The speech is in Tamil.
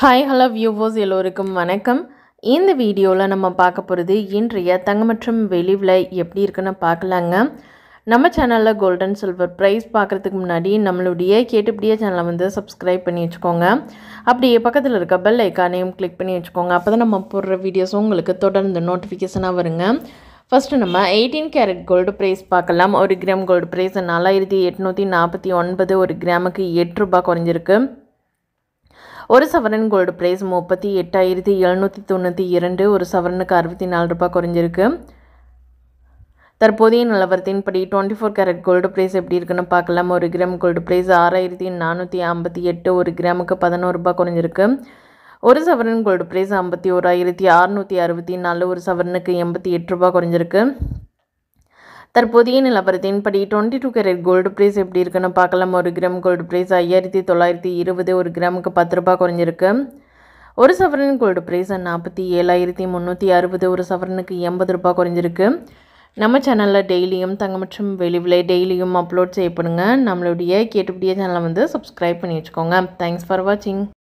ஹாய் ஹலோ வியூவோஸ் எல்லோருக்கும் வணக்கம் இந்த வீடியோவில் நம்ம பார்க்க போகிறது இன்றைய தங்க மற்றும் வெளிவில் எப்படி இருக்குன்னு பார்க்கலாங்க நம்ம சேனலில் கோல்டன் சில்வர் ப்ரைஸ் பார்க்குறதுக்கு முன்னாடி நம்மளுடைய கேட்டுப்படியே சேனலை வந்து சப்ஸ்கிரைப் பண்ணி வச்சுக்கோங்க அப்படியே பக்கத்தில் இருக்க பெல் ஐக்கானையும் கிளிக் பண்ணி வச்சுக்கோங்க அப்போ தான் நம்ம போடுற வீடியோஸும் உங்களுக்கு தொடர்ந்து நோட்டிஃபிகேஷனாக வருங்க ஃபஸ்ட்டு நம்ம எயிட்டீன் கேரட் கோல்டு ப்ரைஸ் பார்க்கலாம் ஒரு கிராம் கோல்டு ப்ரைஸ் நாலாயிரத்தி எட்நூற்றி நாற்பத்தி ஒன்பது ஒரு கிராமுக்கு எட்டு ரூபாய் குறைஞ்சிருக்கு ஒரு சவரன் கோல்டு ப்ரைஸ் முப்பத்தி எட்டாயிரத்தி எழுநூற்றி தொண்ணூற்றி இரண்டு ஒரு சவரனுக்கு அறுபத்தி நாலு ரூபாய் குறைஞ்சிருக்கு தற்போதைய நிலவரத்தின்படி twenty four carat gold price எப்படி இருக்குன்னு பார்க்கலாம் ஒரு கிராம் கோல்டு ப்ரைஸ் ஆறாயிரத்தி நானூற்றி ஐம்பத்தி எட்டு ஒரு கிராமுக்கு பதினோரு ரூபாய் குறைஞ்சிருக்கு ஒரு சவரன் கோல்டு ப்ரைஸ் ஐம்பத்தி ஓராயிரத்தி அறநூற்றி அறுபத்தி நாலு ஒரு சவரனுக்கு எண்பத்தி எட்டு ரூபாய் குறைஞ்சிருக்கு தற்போதைய நிலவரத்தின்படி twenty two carat gold price எப்படி இருக்குன்னு பார்க்கலாம் ஒரு கிராம் கோல்டு ப்ரைஸ் ஐயாயிரத்தி தொள்ளாயிரத்தி இருபது ஒரு கிராமுக்கு பத்து ரூபாய் குறைஞ்சிருக்கு ஒரு சவரன் கோல்டு ப்ரைஸ் நாற்பத்தி ஏழாயிரத்தி முந்நூற்றி அறுபது ஒரு சவரனுக்கு எண்பது ரூபாய் குறைஞ்சிருக்கு நம்ம சேனலில் டெய்லியும் தங்க மற்றும் வெளிவில் டெய்லியும் அப்லோட் செய்யப்படுங்க நம்மளுடைய கேட்டுப்படியே சேனலை வந்து சப்ஸ்கிரைப் பண்ணி வச்சுக்கோங்க தேங்க்ஸ் ஃபார் வாட்சிங்